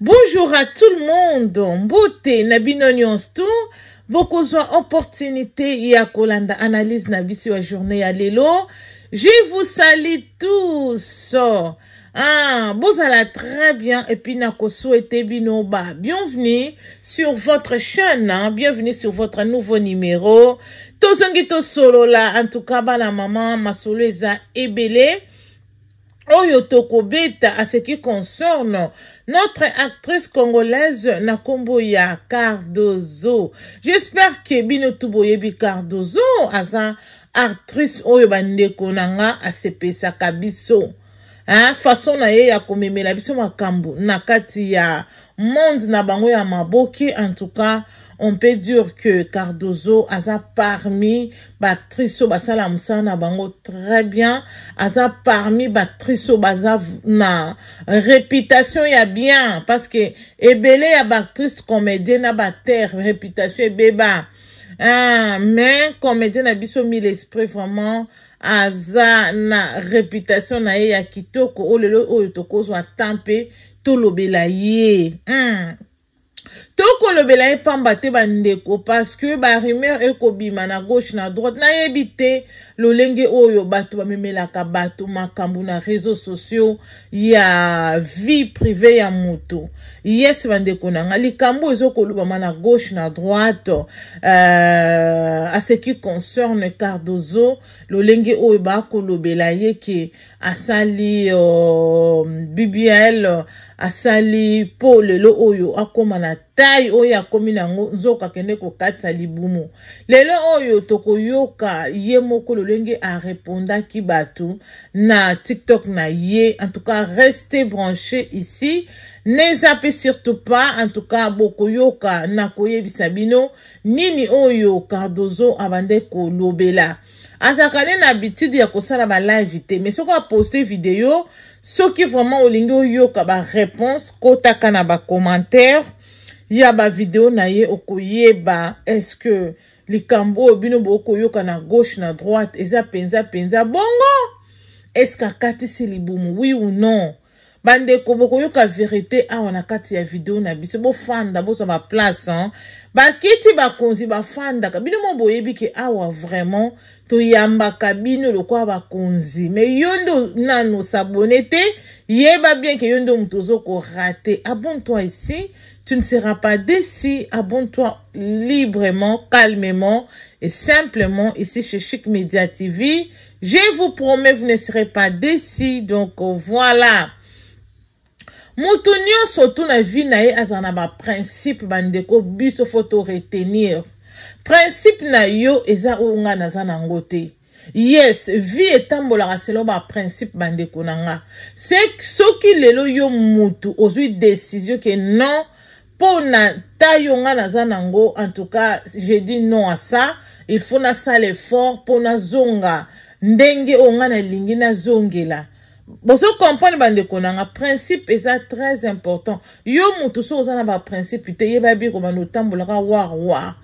Bonjour à tout le monde. Beauté na tout beaucoup soient opportunité ya analyse na biso journée à lelo. Je vous salue tous. Ah, allez très bien et puis nako souhaite binoba. Bienvenue sur votre chaîne, hein. bienvenue sur votre nouveau numéro. un to solo là en tout cas la maman m'a eza ebele. oyo tokobeta a ce qui concerne notre actrice congolaise na nkombo ya cardozo j'espère ke bino tu boyebi cardozo aza actrice oyo bandeko na nga asepesaka biso façon na ye ya komemela biso makambo na kati ya monde na bango ya maboke en tout cas on peut dire que Cardozo aza parmi batrice oyo basala mosala na bango très bien aza parmi batrice oyo baza na réputation ya bien parce que ebele ya baactrice comédien na batere réputation ebeba ah, mais comédien na biso mille esprit vraiment aza na réputation na ye ya kitoko oyo lelo oyo tokozwa tempe tolobela ye mm. tokolobela ye pamba te bandeko parceke barumeur ekobima na gauche na droite nayebi te lolenge oyo bato bamemelaka bato makambo na réseau sociaux ya vie privé ya moto yes bandeko na nga likambo ezokolobama na gauche na droite euh, aseki concerne cardozo lolenge oyo bakolobela ye ke asali uh, bbl asali mpo lelo oyo akóma na tai oyo akómi nango nzoka akende kokatisa libumu lelo oyo tokoyoka ye moko lolenge arépondaki bato na tiktok na ye en tout cas reste branché ici nezape surtout pas en tout cas bokoyoka na koyebisa bino nini oyo cardozo abande kolobela azalaka nde na habitude ya kosala balive te mais soki aposte video soki vraiment olingi oyoka baréponse kotaka na bacommentaire ya bavideo na ye okoyeba estce likambo oyo bino bokoyoka na gauche na droite eza mpenza mpenza bongo estce akatisi libumu wi ou non bandeko bokoyoka verité ah, vidéo na kati ya video na biso kiti kiti konzi ba bakonzi fanda bino mo boyebi ke awa ah, vraiment toyambaka bino lokola ba me Mais yondo nano sabonete, yeba bien ke yondo mtozo ko raté abonne-toi ici tu ne seras pas déçu abonne-toi librement calmement et simplement ici chez Chic Media TV je vous promets vous ne serez pas déçu donc voilà motu nyonso tu na vie na ye azala na baprincipe bandeko biso fo to retenir principe na yo eza oyo ngai naza nango te yes vie etambolaka selo baprincipe bandeko na nga soki lelo yo motu ozwi desizio ke non mpo na ta yo ngai naza nango en tout cas je dis non à ça il faut nasala effort mpo nazonga ndenge oyo ngai nalingi nazongela bozocomprendre bandeko nanga principe eza très important yo motu soki oza na baprincipe te yeba biko banda otambolaka war war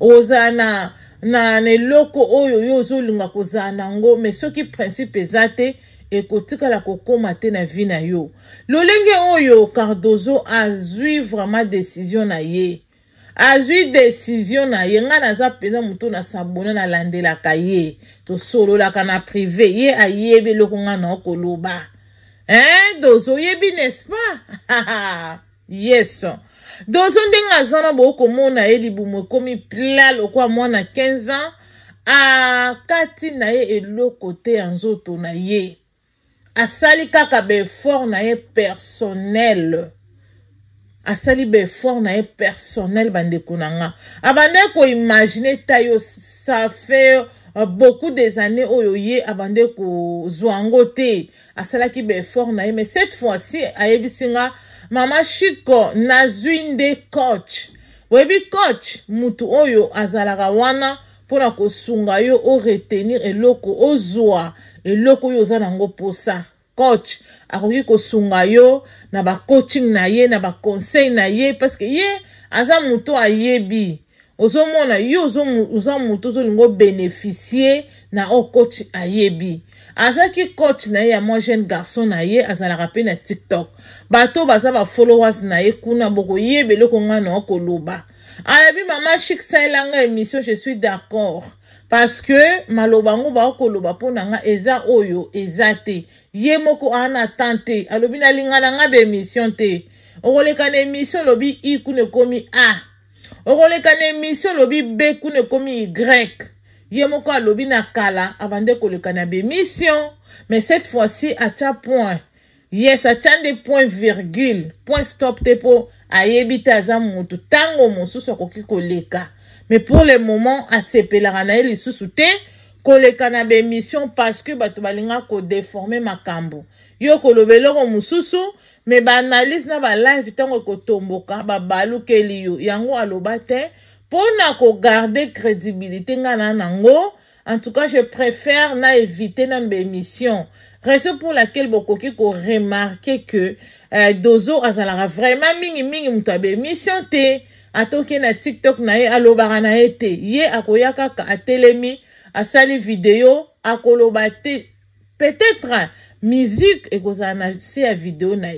ozala na na eloko oyo yo ozolinga kozala nango me soki principe eza te ekotikala kokóma te na vi na yo lolenge oyo cardozo azwi vraiment décision na ye azwi desizio na ye ngai naza mpenza moto nasabona nalandelaka ye tosololaka na prive ye ayebi eloko ngai na okoloba hein dozo oyebi nest pas yes dozo ndenge aza na bookomona ye libumu ekomi pla lokwa mwana 15 ans akati na ye eloko te ya nzoto na ye asali kaka baeffort na ye personnele asali baeffort na ye personnel bandeko na nga abande koimagine ta yo safe euh, beaucoup des années oyo ye abande kozwa yango te asalaki baeffort na ye mais cette fois-ci ayebisi nga mama chiko nazwi nde coach oyebi coach mutu oyo azalaka wana mpona kosunga yo oretenir eloko ozwa eloko oyo oza nango mposa coach akoki kosunga yo na bacoaching na ye na baconseil na ye parceke ye aza moto ayebi ozomona ye oza moto ozolinga obénéficie na oyo coach ayebi azwaki coach na ye ya mwa jeune garçon na ye azalaka mpe na tiktok bato baza bafollowers na ye kuna bokoyeba eloko ngai na okoloba alobi mama chik salelanga émission je suis d'accord parceke maloba yango bakoloba mpona nga eza oyo eza te ye moko ana tan te alobi nalinga na nga bemission te okoleka na émission olobi i kuna ekomi a okoleka na émission olobi b kuna ekomi y ye moko alobi na kala abande koleka na bémission mais cette fois-ci atya point yes atya nde point virgule point stop te mpo ayebi te aza motu ntango mosusu akoki koleka mais pour le moment asepelaka na ye lisusu te koleka na bémission parce que bato balingaka kodéforme makambo yo koloba eloko mosusu me baanalyse na balive ntango ekotomboka babalukeli yo yango aloba te mpona kogarde crédibilité ngai na nango en tout cas je préfère na évite nanu bémission raison pour laquelle bokoki ont remarqué que euh, dozo Azalara vraiment Mingi moto mission te atokei na tiktok na ye T. na ye te ye akoya à atelemi asali video akoloba peut-être musique cosa na se a video na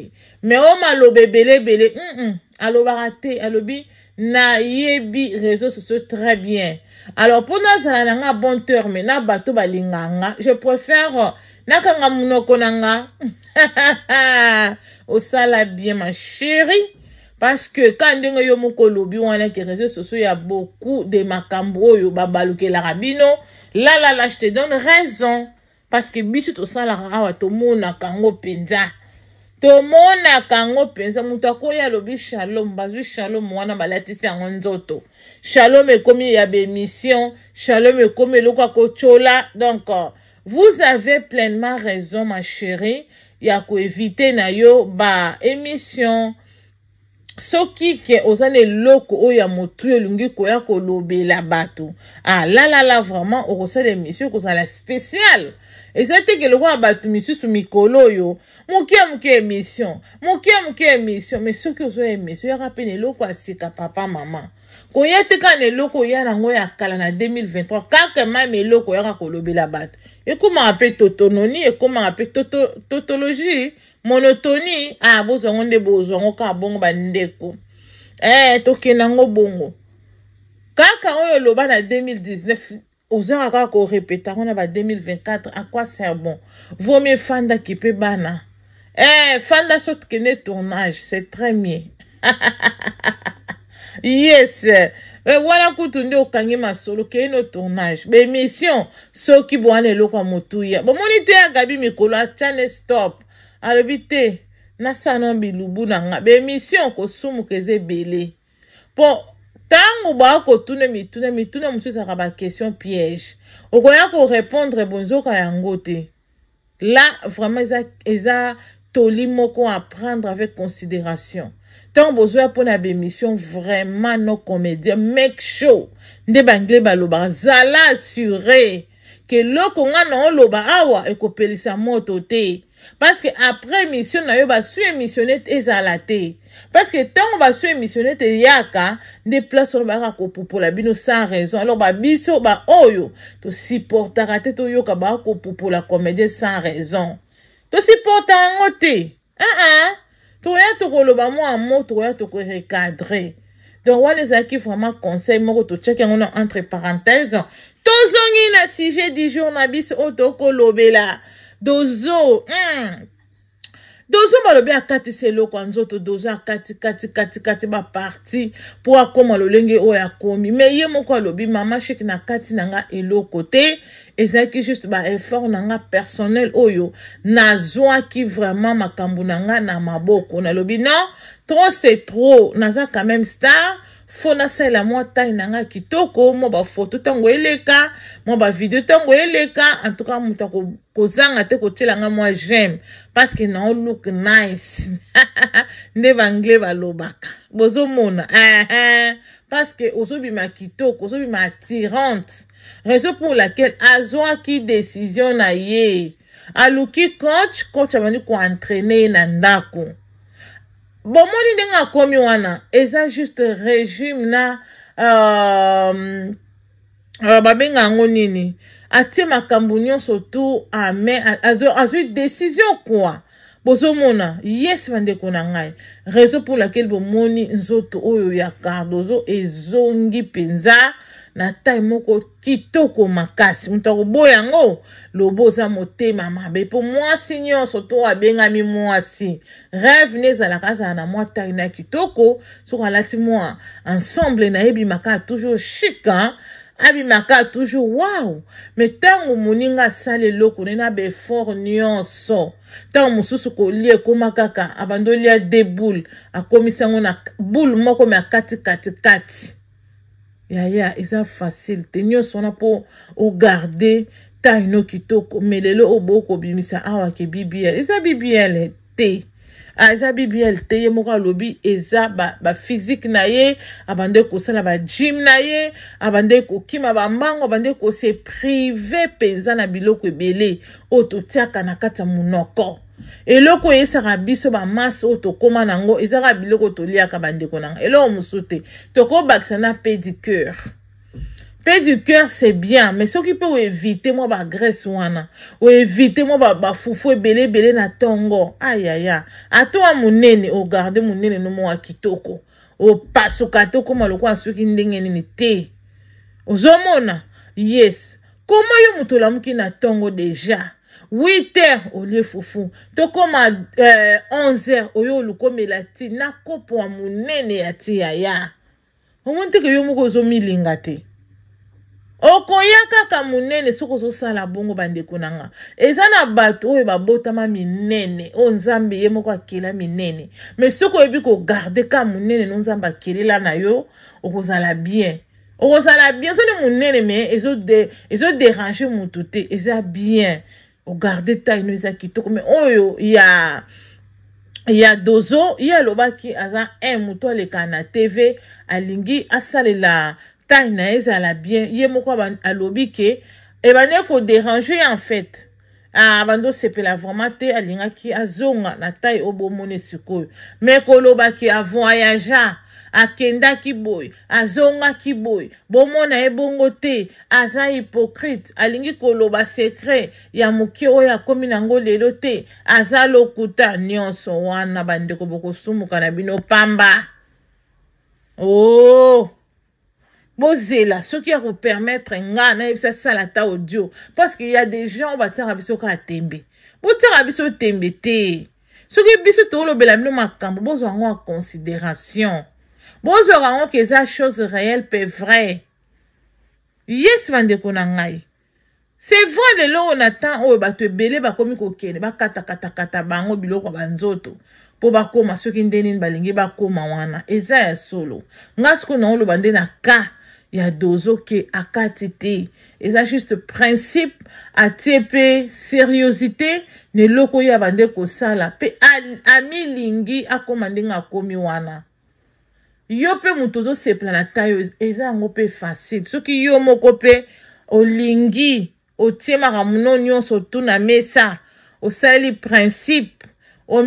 Mais me o À ebeleebele mm -mm. alobaka te alobi bi, réseau sociaux très bien alors nous ça na bonne bon terme na bato balinganga je préfère nakanga munoko na nga osala bien ma chérie parce que ka ndenge yo moko olobi wana ke réseau sociaux ya beaucoup de makambo oyo babalukelaka bino lalala je te donne raison parce que biso tosalaka awa tomonaka yango mpenza tomonaka yango mpenza moto akoya alobi shalom bazwi shalom wana balatisi yango nzoto shalom ekomi ya bémission shalom ekomi eloko akotyola donc uh, vous avez pleinement raison ma chérie ya koevite na yo baémission soki ke oza na eloko oyo ya motu elingi koya kolobela bato alalala ah, vraiment okosala émission ekozala spéciale eza teke lokola bato misusu mikolo oyo moke moke émission moke moke émission mais soki ozoya émission yaka mpe na eloko ya sika papa mama koya te kana eloko oya nango ya kala na 2023 kaka mame eloko oyaka kolobela bato ekomaka mpe totononi ekomaka mpe totologie monotoni a ah, bozwango nde bozwango kaka bongo bandeko eh, tokendango bongo kaka oyo oloba na 2019 ozaka kaka korepeta ngo na ba 2024 aquoi ser bon vome efandaki mpe bana eh, fanda so tokende tournage c'est très mieux yes wana eh, kutu nde okangi masolo okei no tournage bemission soki bwana eloko ya motuya bomoni te agabi mikolo atiane stop alobi te nasana bilubu na nga bemission kosumuka eza ebele mpo ntango bakotuna mituna mituna mosusu ezalaka baquestion piège okoya korépondre bonzoka yango te la vraiment eza, eza toli moko aprendre avec considération ntango bozwa mpona bémission vraiment no comédien make show nde banglais balobaka zala assure ke eloko ngai na oloba awa ekopelisa moto te parce que après émission na yo basu émissionne ezala te parce que ntango basu émissionne te eyaka nde place wana bayaka kopupola bino sans raison alors babiso baoyo tosiportaka te toyoka baya kopupola comédien sans raison tosiporta yango te uh -uh. tokoya tokoloba mwa mo tokoya tokorecadre donc wana ezalaki vraiment conseil moko totyaki yango na entre parenthèse tozongi na sujet du jour na biso oyo tokolobela dozo mm, dozo balobi akatisa eloko ya nzoto dozo akatikatikati baparti mpo akóma lolenge oyo akómi me ye moko alobi mama shik na kati na nga eloko te ezalaki juste baeffort na nga personnel oyo nazwaki vraiment makambo na nga na maboko nalobi non trop c'est trop naza quand même star fo nasalela mwa tai na ngai kitoko mwa bafoto ntango eleka mwa bavideo ntango eleka antuka moto kozanga te kotiela ngai mwa geme parceke nao look nice nde banglais balobaka bozomona parceke ozobima kitoko ozobima attirante raison pour laquelle azwaki décision na ye aluki coach coach abandi koentraine ye na ndako bomoni ndenge akomi wana eza juste régime na um, euh, uh, babenga yango nini atie makambo nyonso tu ame azwi décision kwa bozomona yes bandeko na ngai raison pour laquelle bomoni nzoto oyo oh, ya cardozo ezongi mpenza na tai moko kitoko makasi moto akoboya yango lobo oza motema mabe mpo mwasi nyonso to abengami mwasi rêve ne ezalaka azala na mwa tai na kitoko soki alati mwa ensemble nayebimaka toujours chika abimaka toujours waw me ntango moninga asali eloko nini aba effort nyonso ntango mosusu kolia ekóma kaka abandi olia de boule akomisango na boule moko me akati katikati kati. yaya eza facile te nyonso wana mpo ogarde taino kitoko me lelo oyo bokobimisa awa ke bbl eza bbl te ah, eza bbl te ye moko alobi eza bafizike ba na ye abandeki kosala bagym na ye abandeki kokima bambango abandeki kose prive mpenza na biloko ebele oyo totiaka na kati ya monoko eloko eyesaka biso bamasi oyo tokóma nango ezaka biloko toliaka bandeko nanga eloko mosusu te tokobakisa na pédicure pe du cœur c'est bien mais soki mpe oevite mwa bagrese wana oevite mwa bafufu ebele ebele na ntongo ayaya ata wa monene ogarde monene no moko ya kitoko opasuka te okóma lokola soki ndenge nini te ozomona yes koma yo moto olamuki na ntongo deja 8h olie fufu tokóma eh, 11h oyo olukomela ti na kopo ya monene ya ti yaya omoni teke yo moko ozomilinga te okoya kaka monene soki ozosala bongo bandeko na nga eza na bato oyo babotama minene oyo nzambe ye moko akela minene me soki oyebi kogarde ka monene no nzambe akelela na yo okozala bien okozala bien ozoni monene me ezoderange motu te eza bien ogarde taino eza kitoko me oyo oh, ya ya dozo ye alobaki aza un moto aleka na tv alingi asalela taille na ye ezala bien ye moko alobi ke ebandi koderange ye en fait abandi ah, osepela vraiment te alingaki azonga na taille oyo bomone sikoyo me koloba ke avoyagea akendaki boye azongaki boye bomona ye bongo te aza hypocrite alingi koloba sekret ya moke oyo akómi nango lelo te aza lokuta nyonso wana bandeko bokosumuka na bino pamba o oh. bozela soki ya kopermetre nga nayebisa asala ata audio parceke ya des gens batiaka biso kaka tembe botiaka biso tembe te soki biso toolobela bino makambo bozwa yango ya considération bozwaka ngo eza chose réelle mpe vrai yes bandeko na ngai c'est vrai lelo oyo na temps oyo bato ebele bakomi kokende bakatakatakata bango biloko ya banzoto mpo bakóma soki nde nini balingi bakóma wana eza ya solo nga sikoyo naoloba nde na ka ya dozo ke akati te eza juste principe atie mpe sériosité na eloko oyo ya bande kosala mpe amilingi akóma ndenge akómi wana yo mpe moto ozosepela na ta yo eza yango mpe facile soki yo moko mpe olingi otie makamuno nyonso otuna mesa osaleli principe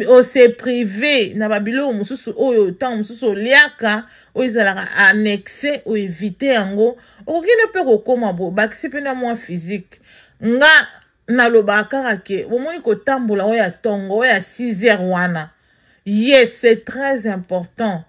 ose prive na babiloko mosusu oyo ntango mosusu oliaka oyo ezalaka annexe oevite yango okoki no mpe kokóma boye bakisi mpe na mwa physique nga nalobaka kaka ke bomoni kotambola oyo ya ntongo oyo ya 6 heure wana yes c'est très important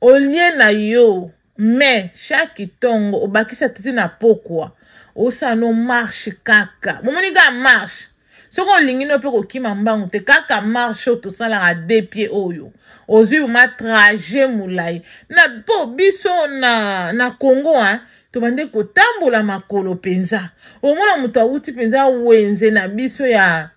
olie na yo me chaque ntongo obakisa tete na pokwa osala no marshe kaka momoni kaka marshe soki olingi no mpe kokima mbangu te kaka marshe oyo tosalaka de pied oyo ozwi boma traje molai na mpo biso na, na congo a tobande kotambola makolo mpenza omona moto awuti mpenza wenze na biso ya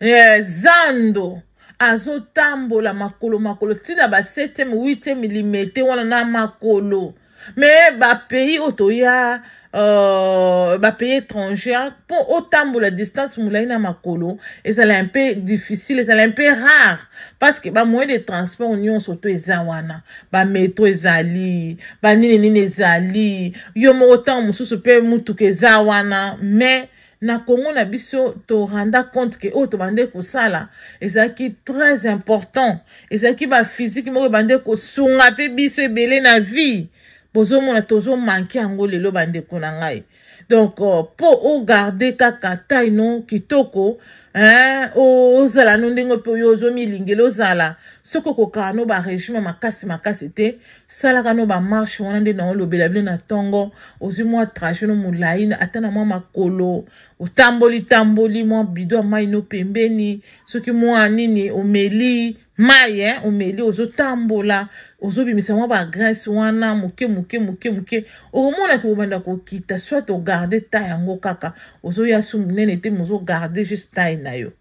eh, zando azotambola makolo makolo ntina ba 7 8 mm te wana na makolo me bapays oyo toya uh, bapays étranger mpo otambola distance molai na makolo ezala mpe difficile ezala mpe rare parceke bamoyen de transport nyonso to eza wana bametro ezali baninenini ezali yo moko ntango mosusu mpe motuka eza wana mais na kongo na biso toranda compte ke oyo tobande kosala ezalaki très important ezalaki baphysique moko ebande kosunga mpe biso ebele na vie bozomona tozomanke yango lelo bandeko na ngai donc uh, mpo ogarde kaka taino kitoko hein ozala no ndenge mpe oyo ozomilingeli ozala soki okokaka no baregime makasi makasi te salaka no bamarshe wana nde na olobela bino na ntongo ozwi mwa traje no molai ata na mwa makolo otamboli tamboli mwa bido ya mai no pembeni soki mwa nini omeli mai e omeli ozotambola ozobimisa mwa bagrese wana moke moke moke moke okomonaki kobanda kokita soit ogarde ta yango kaka ozoya su monene te mozogarde juste ta na yo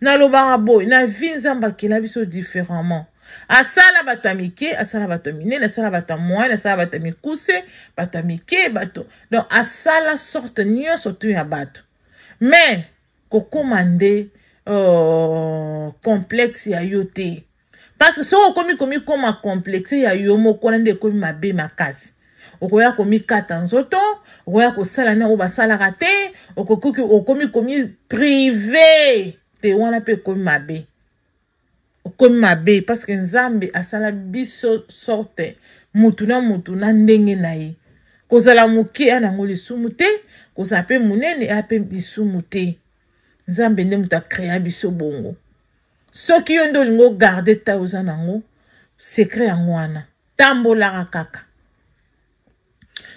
na zamba ki la biso différemment asala bato la asala bato asala la ya asala bato ya mikuse bato mike bato donc asala sorte nyonso surtout ya bato mais ko nde euh, complexe ya yo parce que komi komi koma complexe ya yo moko komi ma ma okoya komikata nzoto okoya kosala na oyo basalaka te okokoki okomi komi prive te wana mpe ekomi mabe okomi mabe parceke nzambe asala biso sorte mutu na mutu na ndenge na ye kozala moke aa nango lisumu te kozala mpe monene aa mpe lisumu te nzambe nde moto akrea biso bongo soki yo nde olingi ogarde ta oza nango sekre yango wana tambolaka kaka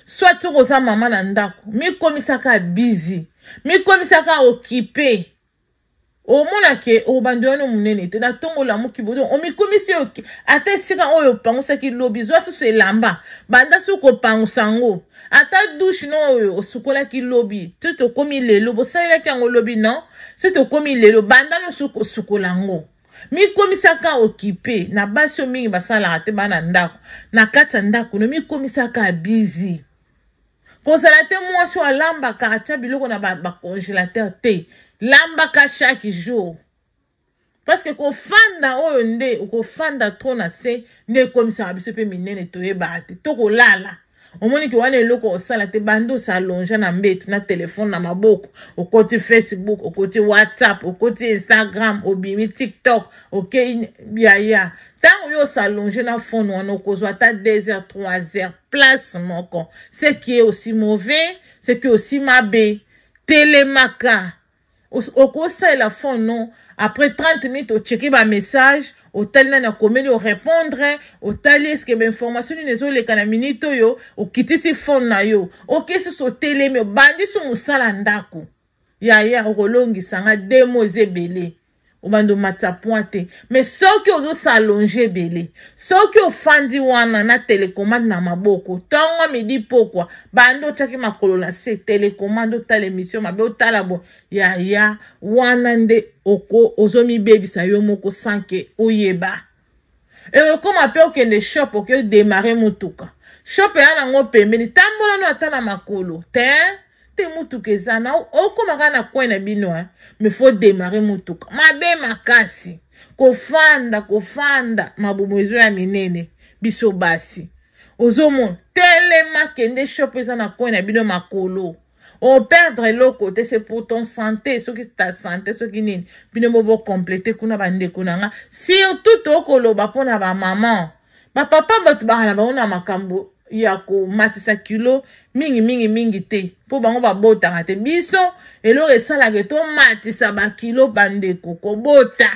soit tokoza mama euh, na ndako mikomisaka bizi mikomisaka okipe omona ke obandi wana monene te na ntongo olamuki bodo omikomisi oke ata esika oyo opangusaki lobi zwa susu elamba banda soki kopangusa yango ata dushe no oyo osukolaki lobi soki tokómi lelo bosalelaki yango lobi non soki tokómi lelo banda no soki kosukola yango mikomisaka okipe na basi oyo mingi basalaka te bana ndako na kati ya ndako no mikomisaka bizi kozala te mwasi oyo alambaka atya biloko na bacongélateur ba te lambaka chaque jour parceke kofanda oyo nde okofanda tro na se nde ekomisaka biso mpe minene toyebaka te to kolala omoniki wana eloko osala te bando osalonja na mbeto na telefone na maboko okoti facebook okoti whatsapp okoti instagram obimi tiktok okei yaya ntango yo osalonge na fone wana okozwa ata 2 heures 3 heures place moko ce qui est aussi mauvais ce qui est aussi mabe telemaka okosalela fone non après 30 minutes ocheki bamessage otali nani akomeli orépondre otali eske bainformation nini ezoleka na minute oyo okitisi fone na yo oke susu otelemi obandisi mosala ndako yaya okolongisanga demo eza ebele obandomata point te me soki ozosalonge ebele soki ofandi wana na telekomande na maboko ntongo midi pokwa bando otyaki makolo na se telekomande otala émission mabe otala bo yaya wana nde ozomibebisa yo moko sanke oyeba e ekokoma mpe okende shop oke odemare motuka shop eya nango pembeni tambolano ata na makolo te te motuka eza na okóma kaka na coin na bino a me fo démarre motuka mabe makasi kofanda kofanda mabomo ezo ya minene biso basi ozomona telema kende shop eza na coin na bino makolo operdre eloko te se pour ton santé soki ta santé soki nini bino bo bokomplete kuna bandeko na nga surtout tokoloba mpona bamama bapapa bato baka na bango na makambo ya komatisa kilo mingimingimingi te mpo bango babotaka te biso eloko esalaka tomatisa bakilo bandeko kobota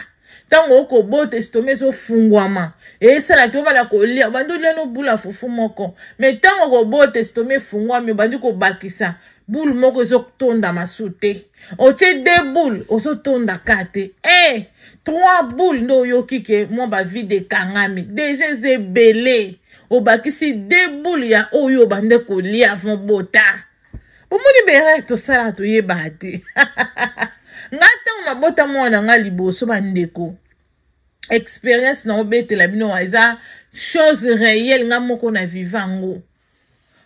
ntango okobota estome ezofungwama esalaki obanda kolia obandi olia nobula fufu moko me ntango kobota estome efungwami obandi kobakisa bule moko ezotondama su te otie de bule ozotondaka te e trois boule nde oyoki ke mwa bavide ekangami deja eza ebele obakisi de boule ya oyo obande kolia avant bota bomoni bere tosala toyeba te nga ntango nabota mwana na nga liboso bandeko experience na obetela bino eza chose réelle nga moko na vivango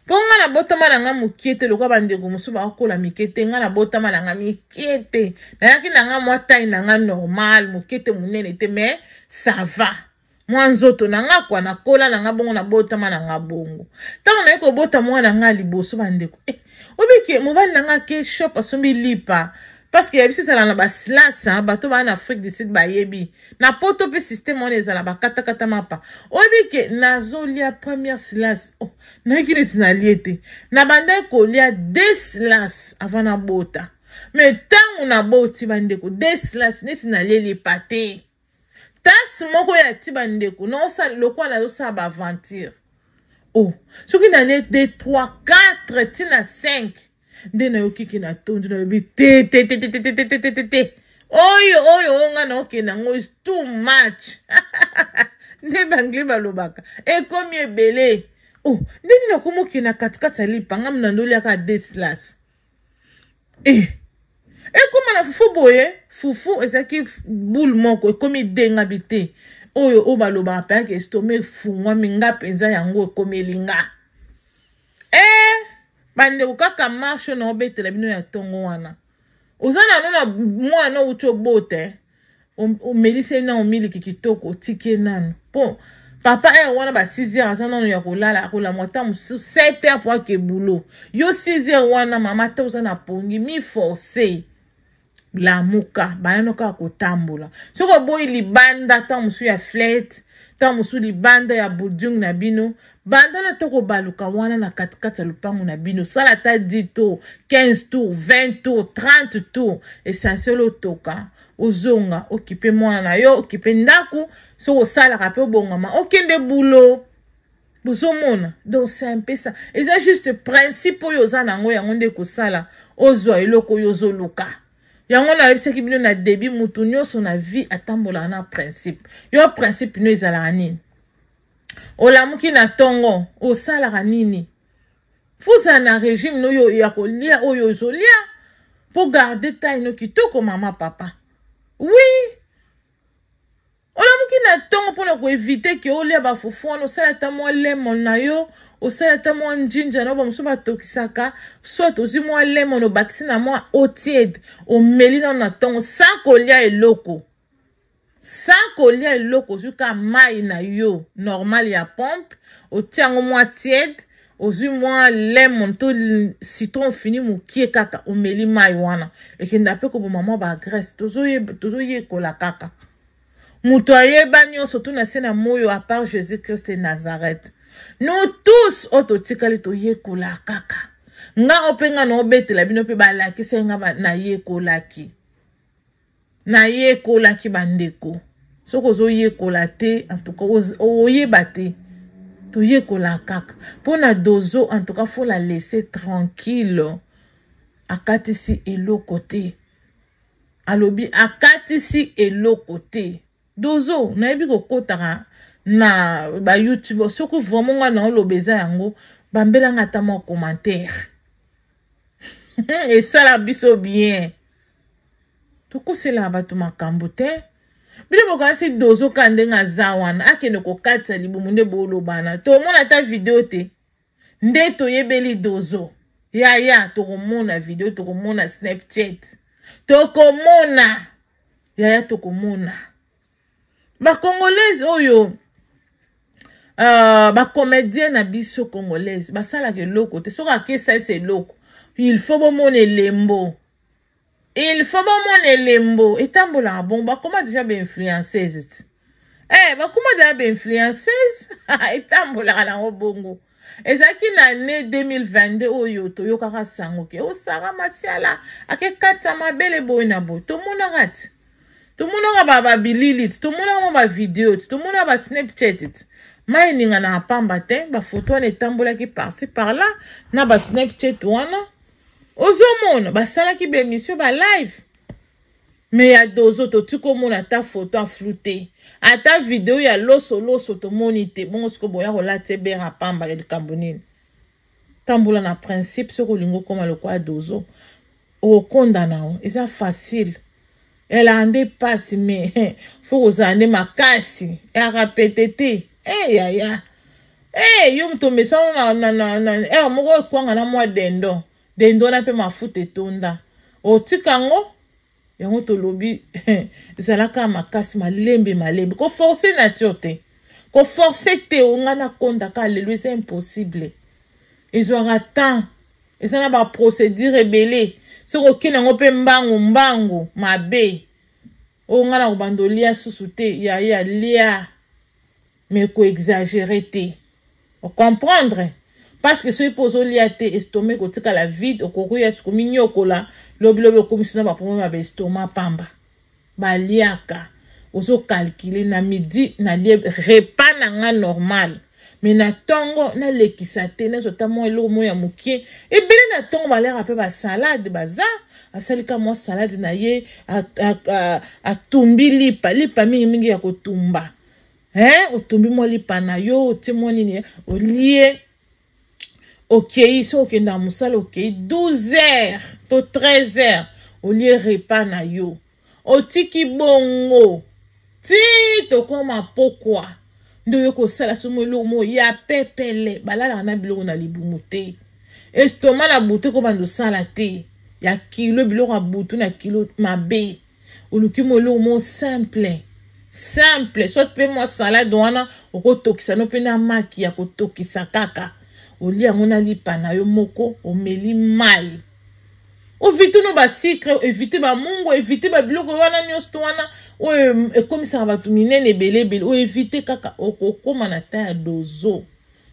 mpo nga na botama na nga mokie te lokwa bandeko mosusu bakokola mike te nga na botama na nga mikie te nayaki na nga mwa tai na nga normal mokie te monene te me sava mwa nzoto na nga kwa nakola na nga bongo na botama na nga bongo ntango naye kobota mwana na nga liboso bandeko e eh, obiki mobali na nga ke shop asombi lipa parceke yebi so ezala na basilasa bato baa na afrique du sud bayebi na poto mpe systeme wana ezala bakatakata mapa oyebi ke nazolia première silase oh, nayeki neti nalie te na bandai kolia de silase avant nabota me ntango naboti bandeko de silase neti nalieli epa te tasi moko ya ti bandeko lokola nazosala baaventure o oh. soki nalie de 3 4 ntina 5 nde nayokiki natondi nalobi te te te te te te te te te oyo oyo onga naokende yango is too much nde bangle balobaka ekomi ebele o oh, ndeni nakomi okende na katikati ya lipanga mina ndoliaka deslas e eh. ekóma na fufu boye fufu ezalaki boule moko ekómi dengabi te oyo oyo balobaka mpeyaki estome efungwami nga mpenza yango ekómi elinga bandeko kaka marshe na obetela bino ya ntongo wana oza nano na mwana no outi obota omeliseli nano miliki kitoko otike nano mpo papa r e wana ba 6 heure aza nano ya kolala akolamwa ata mosusu 7 heure mpo ake bulo yo 6 heure wana mama te oza na pongi miforce lamuka bana no kaka kotambola soki oboyi libanda ntango mosusu ya flete ntango mosusu libanda ya budung na bino bandana to kobaluka wana na katikati ya lopango na bino sala ata 10 tour 15 tour 20 tour 30 tour essentiel otoka ozonga okipe mwana na yo okipe ndako soki osalaka mpe obongama okende bulo bozomona donc c'est un peu ça eza juste principe oyo oza nango yango nde kosala ozwa eloko oyo ozoluka yango nayebisaki bino na debi mutu nyonso na vie atambolaka na principe yo principe no ezalaka nini olamuki na ntongo osalaka nini fuzala na régime noyo ya kolia oyo ozolia mpo garde taille no kitoko mama papa wi oui. olamuki na ntongo mpona koevite ke olia bafufu wana osala ata mwa lemon na yo osala ata mwa njinja na yo bamosusu batokisaka soit ozwi mwa lemon obakisi na mwa otiede omeli nano na ntongo sa kolia eloko sa kolia eloko ozwi kaka mai na yo normal ya pompe otia yango mwa tiede ozwi mwa lemon to citron fini mokie kaka omeli mai wana ekenda mpe koboma mwa bagrese tozoyekola kaka moto ayeba nyonso tuna se na moyo apart jésus krist nazareth nous tous oyo totikali toyekola kaka ngai mpe ngai naobetela bino mpe balakisa ngai nayekolaki nayekolaki bandeko soki ozoyekola te antuka oyeba te toyekola kaka mpona dozo antuka fo la laisse tranquille akatisi eloko te alobi akatisi eloko te dozo nayebi kokotaka na bayoutube soki vraimen ngai na oloba eza yango bambelanga ata mwa commentaire esala biso bien tokoselaka bato makambo te bino bokanisi dozo ka ndenge aza wana akende kokatisa libumu nde bolobana tomona ata video te nde toyebeli dozo yaya tokomona video tokomona snapchat tokomona yaya tokomona bacongolaise oyo uh, bacomédien na biso congolaise basalaka eloko te soki akesa ese eloko il faut bomona elembo il faut bomona elembo etambolaka bongo bakoma deja bainfluenceuse ti eh, e bakoma deja bainfluenceuse etambolaka nango bongo ezalaki na année 2022 oyo toyokaka sango ke osara masiala akekata mabele boye na boye tomonaka ti tomonaka ba babilili ti tomonaka mwa bavideo ti tomonaka basnapchat ti ma e ninga na apamba te bafoto wana etambolaki parci par là na basnapchat wana ozomona basalaki bemission balive me ya dozo toti komona ata foto aflu te ata video ya losoloso tomoni te bongo sikoyo boya kolati ebere apamba ya likambo nini tambola na principe soki olingi okóma lokola dozo okokondana eza facile elande mpasi me fo kozala nde makasi arapete te eyaya e yo moto mesango ere moko ekwanga na mwa dendo dendo na mpe mafuta etonda otika yango yango tolobi ezalaka makasi malembe malembe koforce nature te koforce te onga nakondaka alelo eza impossible ezwaka temps eza na baprocédure ebele soki okende yango mpe mbangu mbangu mabe oyo ngai na kobanda olia susu te ya ye alia me koexagere te okomprendre parceke soki mpo ozolia te estoma ekotikala vide okokuya suku minyokola lobilobi okomisina baprobleme ya baestoma pamba baliaka ozokalkule na midi nalie repas na nga normal me na ntongo nalekisa te nazwata mwa eloko moko ya mokie ebele na ntongo balera mpe basalade baza asalika mwa salade na ye atumbi lipa lipa mingimingi ya kotumba eh? otumbi mwa lipa na yo otie mwa nini olie okei so okenda na mosala okei 12 heures to 13 heures olie repas na yo otiki bongo ti tokoma pokwa nde oyo kosala so mo eloko mo ya pepele balalaka na biloko na libumu te estoma na butu ekobanda osala te ya kilo biloko ya butu na kilo mabe oluki mo eloko mo simple simple soki mpe mwa salade wana okotokisa no mpe na maki ya kotokisa kaka olia yango na lipa na yo moko omeli mai ovite no basicre evite bamungu evite babiloko wana nyonso to wana oyo ekomisaka bato minene ebele ebele oyo evite kaka okokóma na ta ya dozo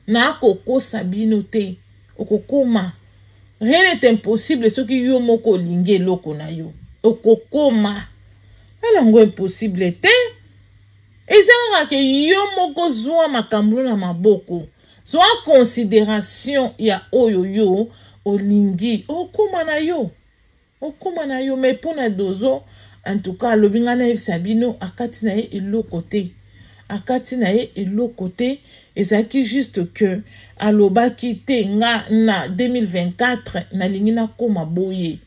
na akokosa bino te okokóma rien n'est impossible soki yo moko olingi eloko na yo okokóma alango impossible te eza kaka ke yo moko zwa makambo na maboko zwa considération ya oyo yo olingi okóma na yo okóma na yo me mpona dozo antuka alobi ngai nayebisa bino akati na ye eloko te akati na ye eloko te ezalaki juste ke alobaki te nga na 2024 nalingi nakóma boye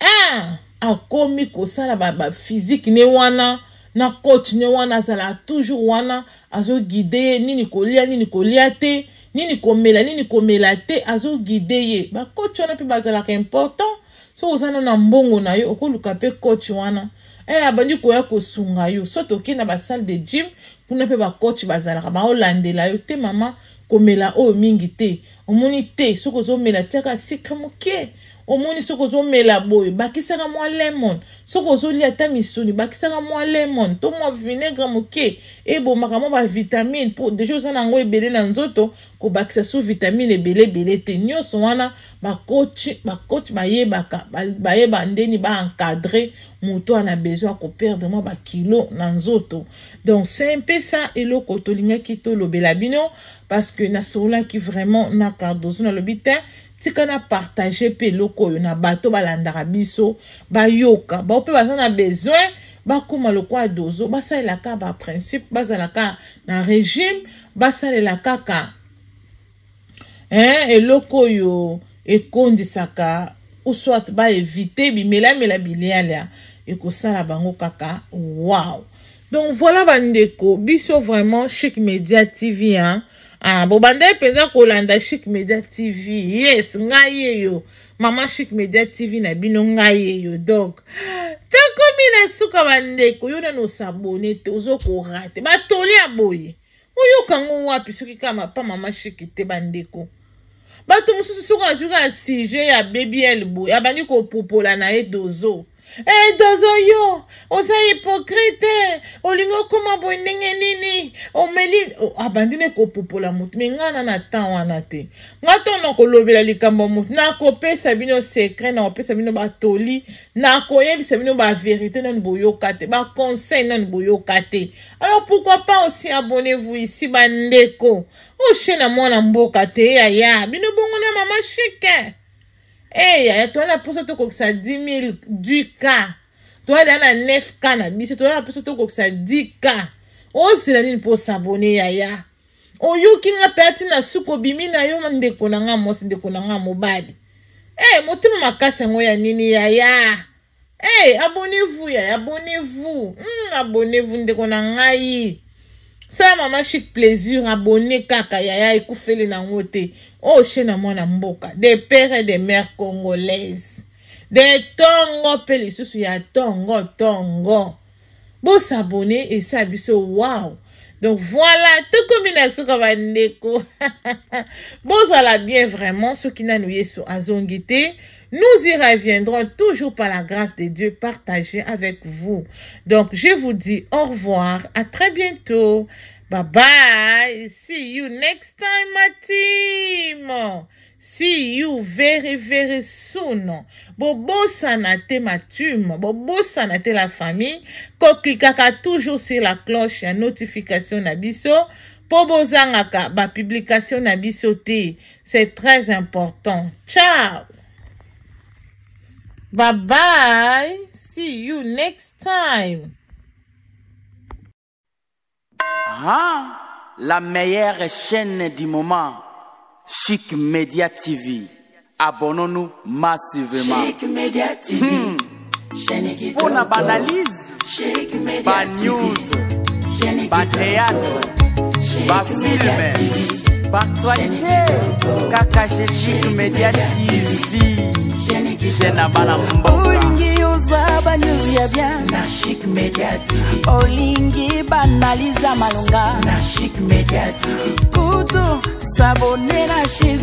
ah! akomi kosala baphysique ba ne wana na coach ne wana azala toujours wana azoguide ye nini kolia nini kolia te nini komela nini komela te azoguide ye bakoti wana mpe bazalaka important soki oza nano na mbongo na yo okoluka mpe koti wana e abandi koya kosunga yo so tokei na basale de gym kuna mpe bakoti bazalaka baolandela yo te mama komela oyo mingi te omoni te soki ozomela tiaka sika moke omoni soki ozomela boye bakisaka mwa lemon soki ozolia ata misuni bakisaka mwa lemon to mwa vinaigre moke ebomaka mwa bavitamine mpo deja oza nango ebele na nzoto kobakisa su vitamine ebele ebele te nyonso wana bakoti bakoti bayebaka bayeba ndeni baankadre moto ana besoin akoperdre mwa bakilo na nzoto donc se mpe sa eloko tolingaki tolobela bino parce que nasololaki vraiment na cardozo nalobi te tikala partage mpe eloko oyo na bato balandaka biso bayoka bao mpe baza na besoin bakóma lokola dozo basalela kaka baprincipe bazala kaka na régime basalela kaka eloko oyo ekondisaka uswat baevite bimelamela bilialia ekosala bango kaka wow donc voilà bandeko biso vraiment chic media tv hein? ah, bobandai mpenza kolanda chic media tv yes ngai eyo mama chic media tv na bino ngai eyo donc tokomi na suka bandeko yo nano osabone te ozokorate batoli ya boye oyokango wapi soki kaka mapa mama chic te bandeko bato mosusu soki azwika ya sujet ya bbl boye abandi kopopola na ye dozo edozo eh, yo oza hipokrite olingi okóma boye ndenge nini omeli oh, abandi ah, ne kopopola motu me ngai na na temps wana te ngai ntongo nakolobela likambo motu nakopesa bino sekret nakopesa bino batoli nakoyebisa bino baverité nanu boyoka te baconseil nanu boyoka te alors pourquoi pas aussi abonnez-vous ici bandeko oshe oh, na mwana mboka te yaya bino bongo na mama shike e yaya toza oh, oh, na mposa tokokisa 10 000 toza daa na 9 k na biso toza na mposa tokokisa 10 k ozela nini mposa abone yaya oyoki nga mpe atina suki obimi na yo ndeko na nga mwasi ndeko na nga mobali e motema makasi yango ya nini yaya e abonnez-vous yaya abonnez-vous mm, abonnez-vous ndeko na ngai sala mama chic plaisir abone kaka yaya ekufeli nango te oyo oh, che na mwana mboka de père et de mère congolaise de ntongo mpe lisusu ya ntongo ntongo bosabone esala biso wow donc voilà tokomi na suka bandeko bozala bien vraiment soki nanu yesu azongi te Nous y reviendrons toujours par la grâce de Dieu partagée avec vous. Donc, je vous dis au revoir, à très bientôt. Bye bye. See you next time, ma team. See you very, very soon. sanate ma matum. Bobo te la famille. Cliquez toujours sur la cloche la notification nabiso. Pobozangaka ba publication nabiso C'est très important. Ciao. Bye bye. See you next time. Ah, la meilleure chaîne du moment, Chic Media TV. Abonnons-nous massivement. Chic Media TV. Hmm. Pour la banalise, bad news, bad théâtre, bad film, pas soirée, Chic Media TV. kije na bana mboka olingi ozwa banuru ya bien na chic media tv olingi banaliza malonga na chic media tv kutu sabone na chic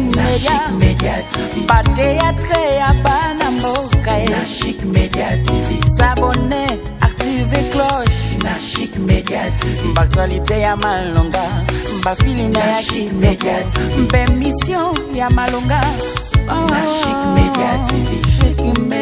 media bateatre ya bana mboka ye na chic media tv sabone active cloche na chic media tv baktualité ya malonga bafilime ya kitoko mpe misio ya malonga na chic media tv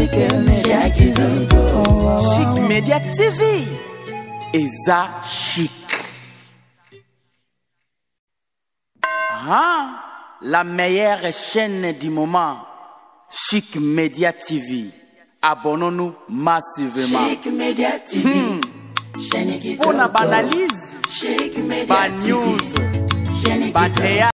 Chic Media TV Chic Media TV eza chic ah, La meilleure chaîne du moment Chic Media TV Abonnons-nous hmm. massivement Chic Media TV hmm. Pour la banalise Chic Media ba TV news,